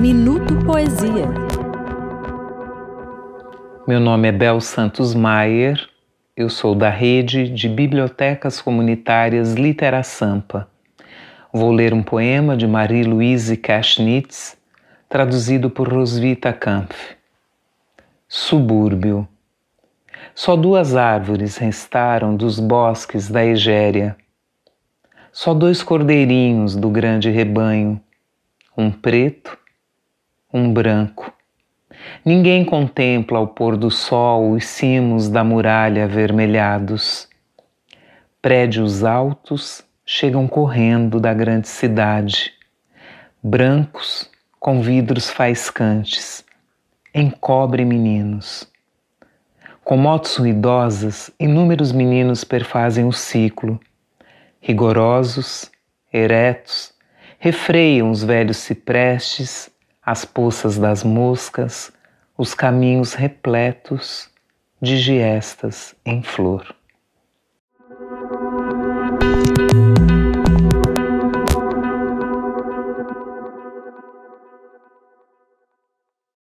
Minuto Poesia. Meu nome é Bel Santos Maier, eu sou da rede de bibliotecas comunitárias Litera Sampa. Vou ler um poema de Marie-Louise Kaschnitz, traduzido por Roswitha Kampf. Subúrbio. Só duas árvores restaram dos bosques da Egéria. Só dois cordeirinhos do grande rebanho, um preto um branco. Ninguém contempla ao pôr do sol os cimos da muralha avermelhados. Prédios altos chegam correndo da grande cidade, brancos com vidros faiscantes, encobre meninos. Com motos ruidosas, inúmeros meninos perfazem o ciclo. Rigorosos, eretos, refreiam os velhos ciprestes as poças das moscas, os caminhos repletos de giestas em flor.